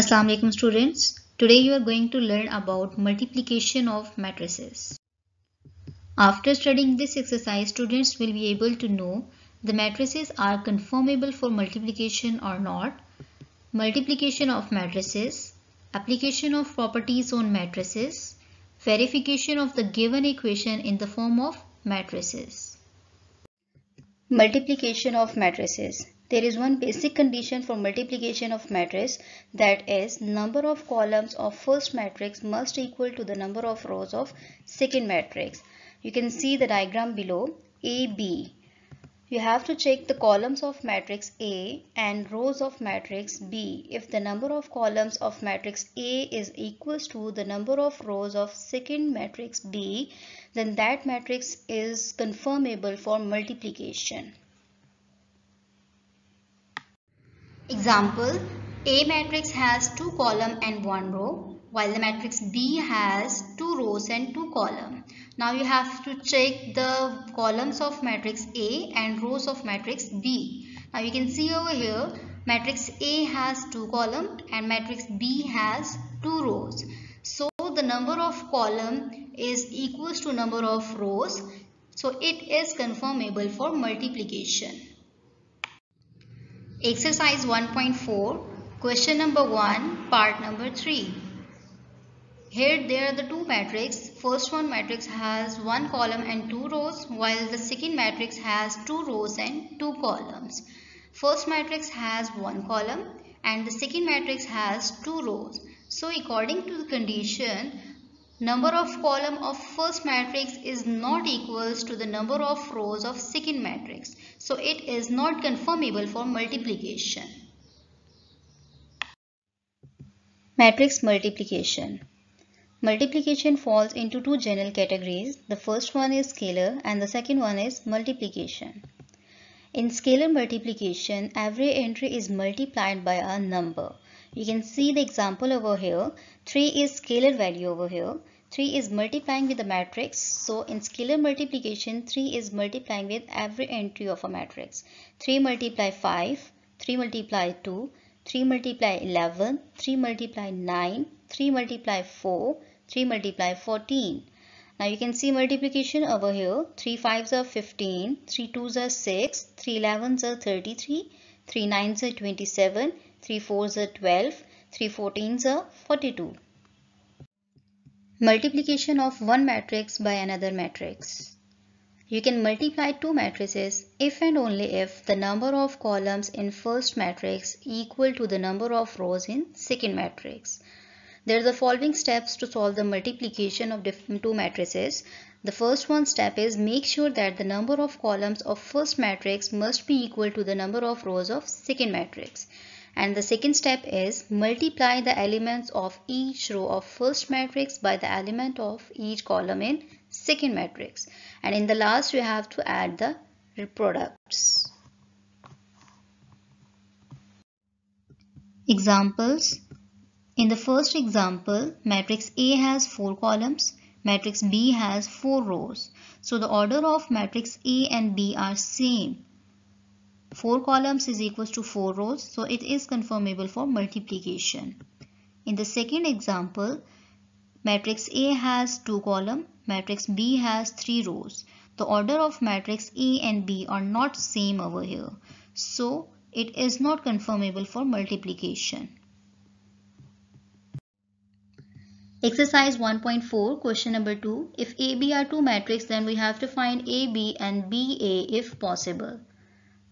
Assalamu alaikum students. Today you are going to learn about multiplication of matrices. After studying this exercise, students will be able to know the matrices are conformable for multiplication or not, multiplication of matrices, application of properties on matrices, verification of the given equation in the form of matrices. Multiplication of matrices. There is one basic condition for multiplication of matrix that is number of columns of first matrix must equal to the number of rows of second matrix. You can see the diagram below AB. You have to check the columns of matrix A and rows of matrix B if the number of columns of matrix A is equal to the number of rows of second matrix B then that matrix is confirmable for multiplication. Example, A matrix has 2 column and 1 row while the matrix B has 2 rows and 2 column. Now you have to check the columns of matrix A and rows of matrix B. Now you can see over here matrix A has 2 column and matrix B has 2 rows. So the number of column is equals to number of rows. So it is conformable for multiplication. Exercise 1.4, question number 1, part number 3. Here there are the two matrix. First one matrix has one column and two rows while the second matrix has two rows and two columns. First matrix has one column and the second matrix has two rows. So according to the condition Number of column of first matrix is not equals to the number of rows of second matrix. So it is not conformable for multiplication. Matrix multiplication. Multiplication falls into two general categories. The first one is scalar and the second one is multiplication. In scalar multiplication, every entry is multiplied by a number. You can see the example over here. 3 is scalar value over here. 3 is multiplying with the matrix. So in scalar multiplication, 3 is multiplying with every entry of a matrix. 3 multiply 5, 3 multiply 2, 3 multiply 11, 3 multiply 9, 3 multiply 4, 3 multiply 14. Now you can see multiplication over here. 3 5s are 15, 3 2s are 6, 3 11s are 33, 3 9s are 27, 3 4s are 12, 3 14s are 42. Multiplication of one matrix by another matrix. You can multiply two matrices if and only if the number of columns in first matrix equal to the number of rows in second matrix. There are the following steps to solve the multiplication of two matrices. The first one step is make sure that the number of columns of first matrix must be equal to the number of rows of second matrix. And the second step is multiply the elements of each row of first matrix by the element of each column in second matrix. And in the last we have to add the products. Examples In the first example, matrix A has 4 columns, matrix B has 4 rows. So the order of matrix A and B are same. 4 columns is equals to 4 rows so it is confirmable for multiplication. In the second example matrix A has 2 columns, matrix B has 3 rows. The order of matrix A and B are not same over here so it is not confirmable for multiplication. Exercise 1.4 question number 2 If AB are two matrix then we have to find AB and BA if possible.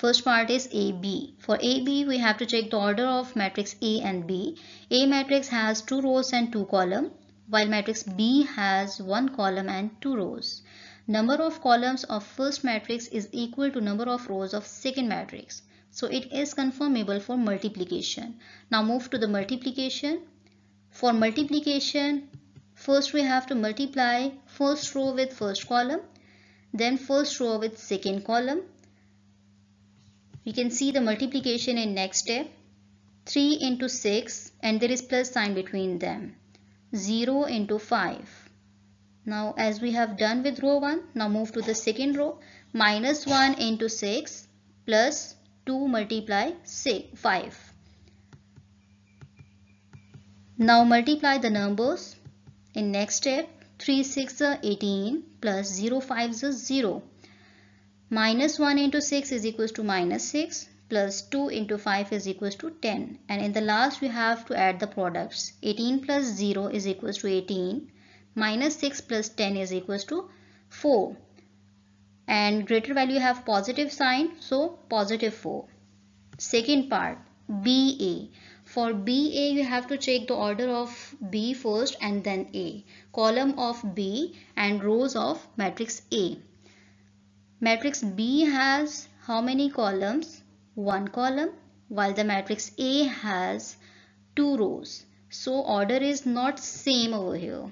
First part is AB. For AB, we have to check the order of matrix A and B. A matrix has two rows and two columns, while matrix B has one column and two rows. Number of columns of first matrix is equal to number of rows of second matrix. So it is confirmable for multiplication. Now move to the multiplication. For multiplication, first we have to multiply first row with first column, then first row with second column, we can see the multiplication in next step. 3 into 6 and there is plus sign between them. 0 into 5. Now as we have done with row 1, now move to the second row. Minus 1 into 6 plus 2 multiply 6, 5. Now multiply the numbers. In next step, 3 6 are 18 plus 0 5 is 0 minus 1 into 6 is equals to minus 6 plus 2 into 5 is equals to 10 and in the last we have to add the products 18 plus 0 is equals to 18 minus 6 plus 10 is equals to 4 and greater value have positive sign so positive 4 second part BA for BA you have to check the order of B first and then A column of B and rows of matrix A Matrix B has how many columns? One column while the matrix A has two rows. So order is not same over here.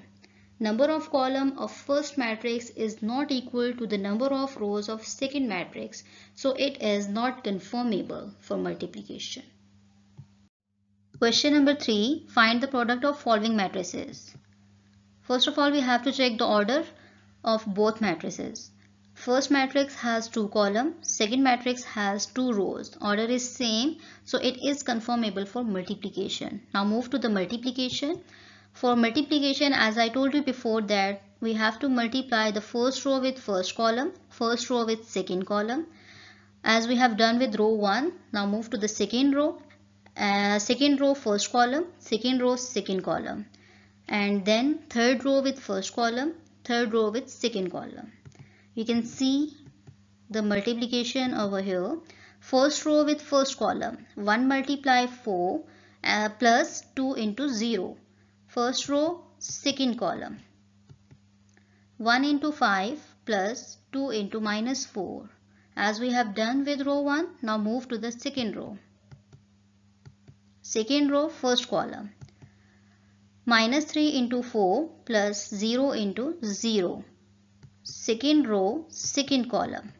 Number of column of first matrix is not equal to the number of rows of second matrix. So it is not conformable for multiplication. Question number 3. Find the product of following matrices. First of all, we have to check the order of both matrices. First matrix has two columns, second matrix has two rows. Order is same, so it is conformable for multiplication. Now move to the multiplication. For multiplication, as I told you before that we have to multiply the first row with first column, first row with second column. As we have done with row 1, now move to the second row, uh, second row first column, second row second column and then third row with first column, third row with second column we can see the multiplication over here. First row with first column. 1 multiply 4 uh, plus 2 into 0. First row, second column. 1 into 5 plus 2 into minus 4. As we have done with row 1, now move to the second row. Second row, first column. Minus 3 into 4 plus 0 into 0 second row, second column.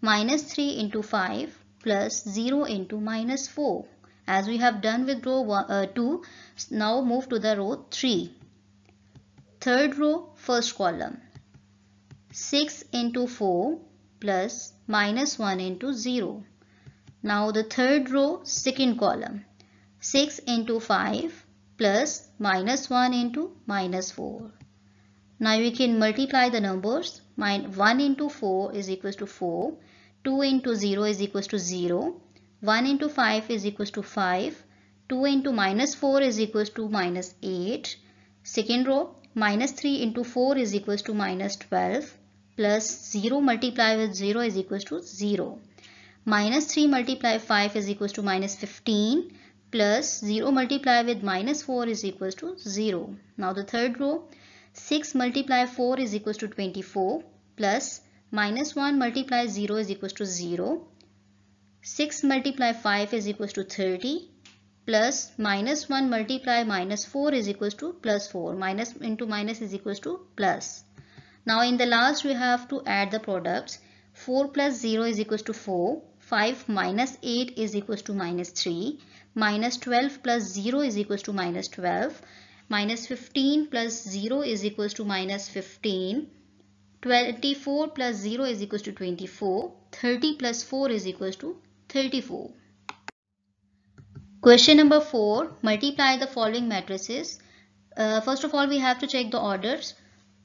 Minus 3 into 5 plus 0 into minus 4. As we have done with row one, uh, 2, now move to the row 3. Third row, first column. 6 into 4 plus minus 1 into 0. Now the third row, second column. 6 into 5 plus minus 1 into minus 4. Now we can multiply the numbers. Mine 1 into 4 is equals to 4. 2 into 0 is equals to 0. 1 into 5 is equals to 5. 2 into minus 4 is equals to minus 8. Second row, minus 3 into 4 is equals to minus 12 plus 0 multiply with 0 is equals to 0. Minus 3 multiply 5 is equals to minus 15 plus 0 multiply with minus 4 is equals to 0. Now the third row, 6 multiply 4 is equals to 24 plus minus 1 multiply 0 is equals to 0. 6 multiply 5 is equals to 30 plus minus 1 multiply minus 4 is equals to plus 4. Minus into minus is equals to plus. Now in the last we have to add the products. 4 plus 0 is equals to 4. 5 minus 8 is equals to minus 3. Minus 12 plus 0 is equals to minus 12. Minus 15 plus 0 is equals to minus 15. 24 plus 0 is equals to 24. 30 plus 4 is equals to 34. Question number 4. Multiply the following matrices. Uh, first of all, we have to check the orders.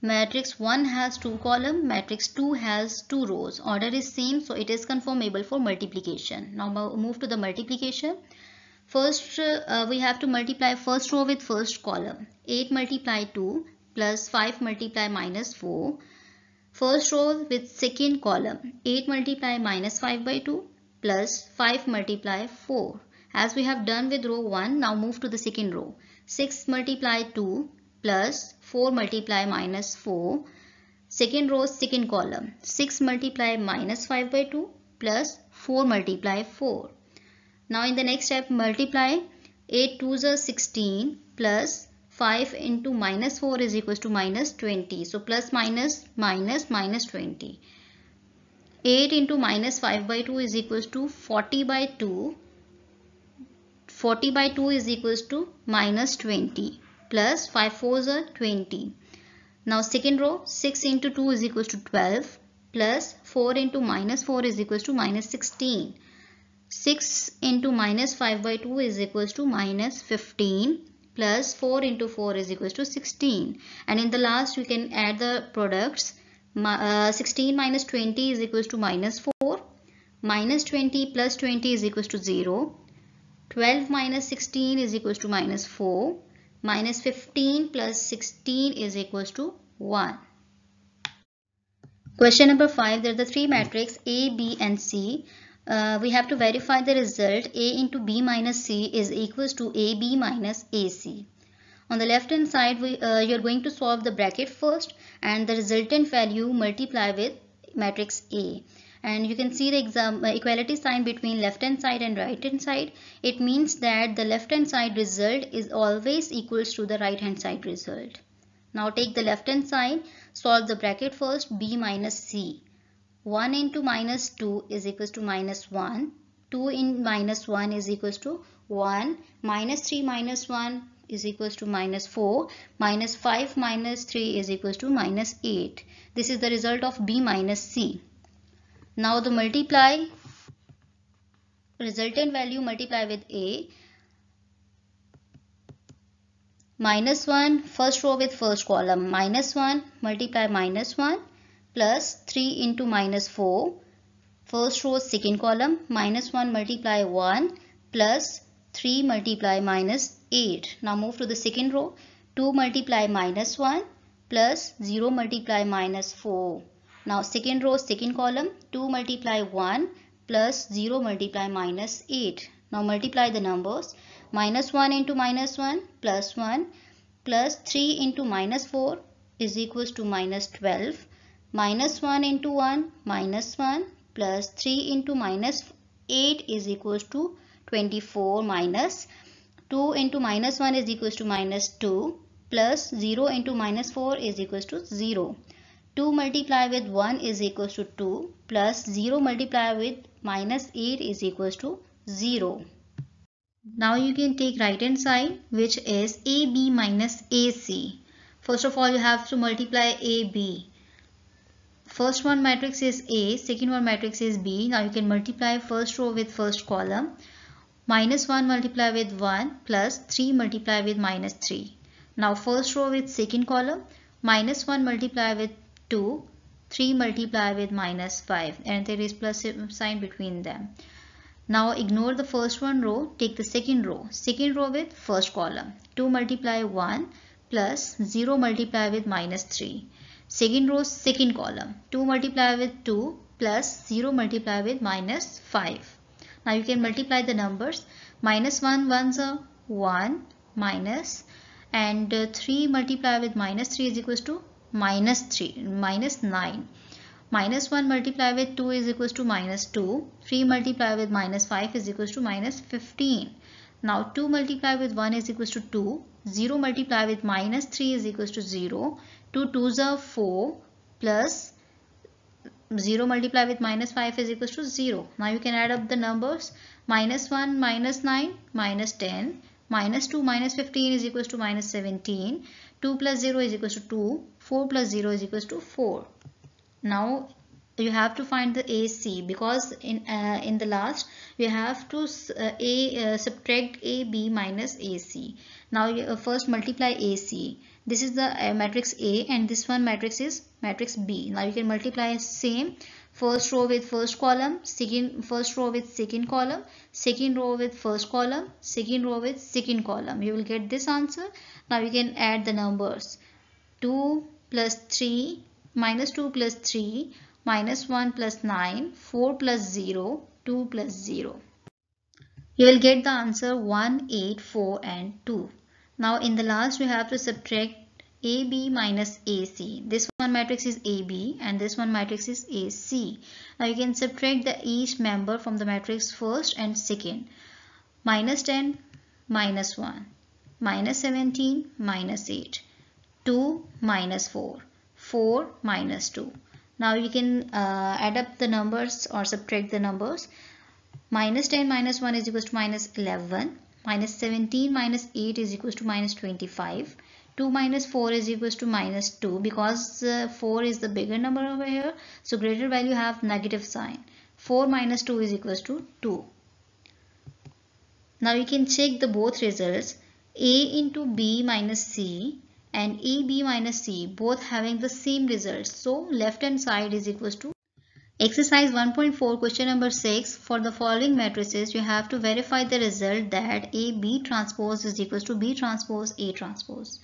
Matrix 1 has 2 column, matrix 2 has 2 rows. Order is same, so it is conformable for multiplication. Now move to the multiplication. First, uh, we have to multiply first row with first column. 8 multiply 2 plus 5 multiply minus 4. First row with second column. 8 multiply minus 5 by 2 plus 5 multiply 4. As we have done with row 1, now move to the second row. 6 multiply 2 plus 4 multiply minus 4. Second row, second column. 6 multiply minus 5 by 2 plus 4 multiply 4. Now in the next step multiply 8 to the 16 plus 5 into minus 4 is equals to minus 20. So plus minus minus minus 20. 8 into minus 5 by 2 is equals to 40 by 2. 40 by 2 is equals to minus 20 plus 5 4s are 20. Now second row 6 into 2 is equals to 12 plus 4 into minus 4 is equals to minus 16 6 into minus 5 by 2 is equals to minus 15 plus 4 into 4 is equals to 16 and in the last we can add the products uh, 16 minus 20 is equals to minus 4 minus 20 plus 20 is equals to 0 12 minus 16 is equals to minus 4 minus 15 plus 16 is equals to 1 question number 5 there are the three matrix a b and c uh, we have to verify the result A into B minus C is equals to AB minus AC. On the left hand side, we, uh, you're going to solve the bracket first and the resultant value multiply with matrix A. And you can see the exam uh, equality sign between left hand side and right hand side. It means that the left hand side result is always equals to the right hand side result. Now take the left hand side, solve the bracket first, B minus C. 1 into minus 2 is equals to minus 1. 2 in minus 1 is equals to 1. Minus 3 minus 1 is equals to minus 4. Minus 5 minus 3 is equals to minus 8. This is the result of B minus C. Now the multiply resultant value multiply with A. Minus 1 first row with first column minus 1 multiply minus 1 plus 3 into minus 4 first row second column minus 1 multiply 1 plus 3 multiply minus 8 now move to the second row 2 multiply minus 1 plus 0 multiply minus 4 now second row second column 2 multiply 1 plus 0 multiply minus 8 now multiply the numbers minus 1 into minus 1 plus 1 plus 3 into minus 4 is equals to minus 12 minus 1 into 1 minus 1 plus 3 into minus 8 is equals to 24 minus 2 into minus 1 is equals to minus 2 plus 0 into minus 4 is equals to 0. 2 multiply with 1 is equals to 2 plus 0 multiply with minus 8 is equals to 0. Now you can take right hand side which is AB minus AC. First of all you have to multiply AB first one matrix is A, second one matrix is B. Now you can multiply first row with first column. Minus 1 multiply with 1 plus 3 multiply with minus 3. Now first row with second column. Minus 1 multiply with 2. 3 multiply with minus 5 and there is plus sign between them. Now ignore the first one row. Take the second row. Second row with first column. 2 multiply 1 plus 0 multiply with minus 3 second row second column 2 multiply with 2 plus 0 multiply with minus 5 now you can multiply the numbers minus 1 one's a 1 minus and uh, 3 multiply with minus 3 is equals to minus 3 minus 9 minus 1 multiply with 2 is equals to minus 2 3 multiply with minus 5 is equals to minus 15 now 2 multiply with 1 is equals to 2 0 multiply with minus 3 is equals to 0 2 2s are 4 plus 0 multiplied with minus 5 is equals to 0. Now you can add up the numbers minus 1, minus 9, minus 10, minus 2, minus 15 is equals to minus 17, 2 plus 0 is equals to 2, 4 plus 0 is equals to 4. Now you have to find the AC because in uh, in the last you have to uh, a uh, subtract AB minus AC. Now you uh, first multiply AC. This is the uh, matrix A and this one matrix is matrix B. Now you can multiply same first row with first column, second first row with second column, second row with first column, second row with second column. You will get this answer. Now you can add the numbers 2 plus 3 minus 2 plus 3 minus 1 plus 9, 4 plus 0, 2 plus 0. You will get the answer 1, 8, 4 and 2. Now in the last we have to subtract AB minus AC. This one matrix is AB and this one matrix is AC. Now you can subtract the each member from the matrix first and second. Minus 10, minus 1, minus 17, minus 8, 2, minus 4, 4, minus 2. Now you can uh, add up the numbers or subtract the numbers. Minus 10 minus 1 is equal to minus 11. Minus 17 minus 8 is equal to minus 25. 2 minus 4 is equals to minus 2 because uh, 4 is the bigger number over here. So greater value have negative sign. 4 minus 2 is equals to 2. Now you can check the both results. A into B minus C and AB minus C both having the same result. So left hand side is equals to Exercise 1.4 question number 6 for the following matrices you have to verify the result that A B transpose is equals to B transpose A transpose.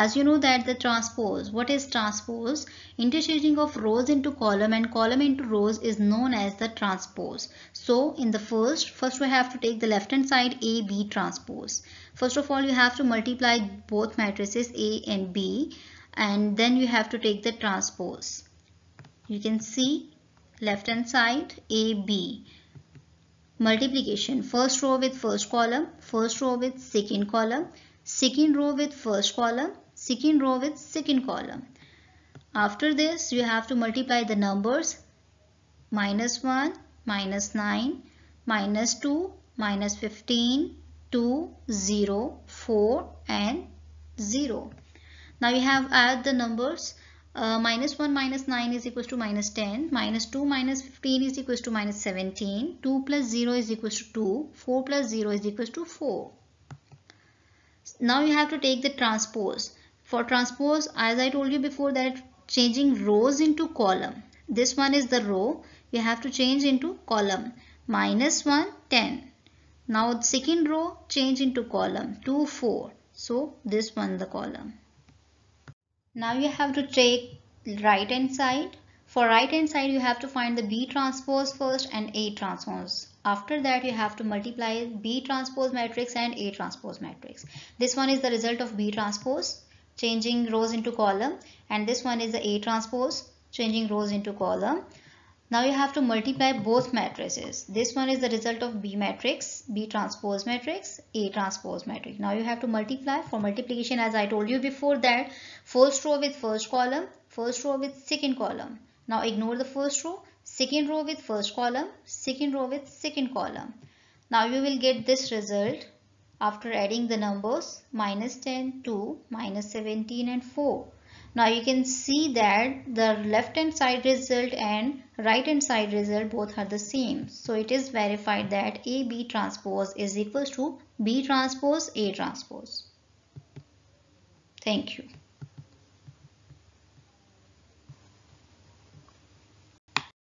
As you know that the transpose, what is transpose? Interchanging of rows into column and column into rows is known as the transpose. So in the first, first we have to take the left hand side A, B transpose. First of all, you have to multiply both matrices A and B and then you have to take the transpose. You can see left hand side A, B multiplication first row with first column first row with second column second row with first column second row with second column. After this, you have to multiply the numbers minus 1, minus 9, minus 2, minus 15, 2, 0, 4 and 0. Now we have add the numbers uh, minus 1 minus 9 is equals to minus 10 minus 2 minus 15 is equals to minus 17 2 plus 0 is equals to 2 4 plus 0 is equals to 4 now you have to take the transpose for transpose, as I told you before that changing rows into column. This one is the row. We have to change into column. Minus 1, 10. Now second row change into column 2, 4. So this one the column. Now you have to take right hand side. For right hand side you have to find the B transpose first and A transpose. After that you have to multiply B transpose matrix and A transpose matrix. This one is the result of B transpose changing rows into column and this one is the A transpose changing rows into column. Now you have to multiply both matrices. This one is the result of B matrix, B transpose matrix, A transpose matrix. Now you have to multiply for multiplication as I told you before that first row with first column, first row with second column. Now ignore the first row, second row with first column, second row with second column. Now you will get this result after adding the numbers minus 10, 2, minus 17 and 4. Now you can see that the left hand side result and right hand side result both are the same. So it is verified that AB transpose is equal to B transpose A transpose. Thank you.